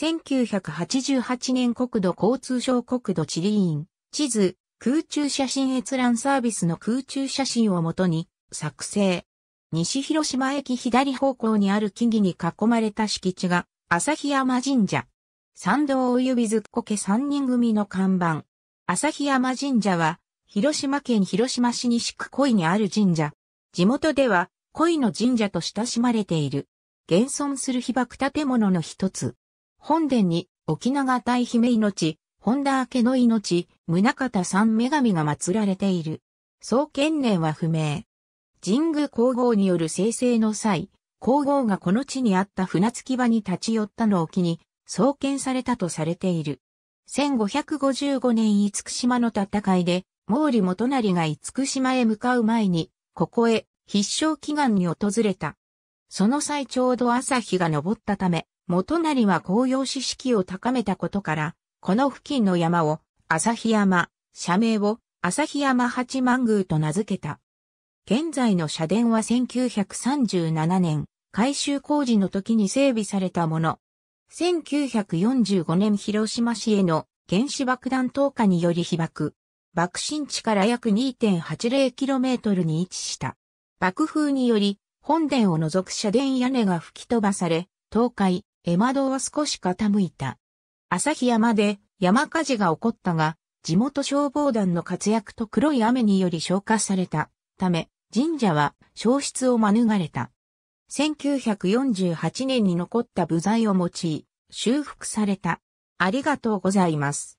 1988年国土交通省国土地理院、地図、空中写真閲覧サービスの空中写真をもとに作成。西広島駅左方向にある木々に囲まれた敷地が、日山神社。参道及びずっこけ三人組の看板。日山神社は、広島県広島市西区恋にある神社。地元では、恋の神社と親しまれている。現存する被爆建物の一つ。本殿に、沖縄大姫命、本田明の命、宗方三女神が祀られている。創建年は不明。神宮皇后による生成の際、皇后がこの地にあった船着き場に立ち寄ったのを機に、創建されたとされている。1555年厳島の戦いで、毛利元就が厳島へ向かう前に、ここへ必勝祈願に訪れた。その際ちょうど朝日が昇ったため、元成は紅葉士式を高めたことから、この付近の山を、日山、社名を、日山八幡宮と名付けた。現在の社殿は1937年、改修工事の時に整備されたもの。1945年広島市への原子爆弾投下により被爆。爆心地から約 2.80km に位置した。爆風により、本殿を除く社殿屋根が吹き飛ばされ、倒壊、江窓は少し傾いた。旭山で山火事が起こったが、地元消防団の活躍と黒い雨により消火されたため、神社は消失を免れた。1948年に残った部材を用い、修復された。ありがとうございます。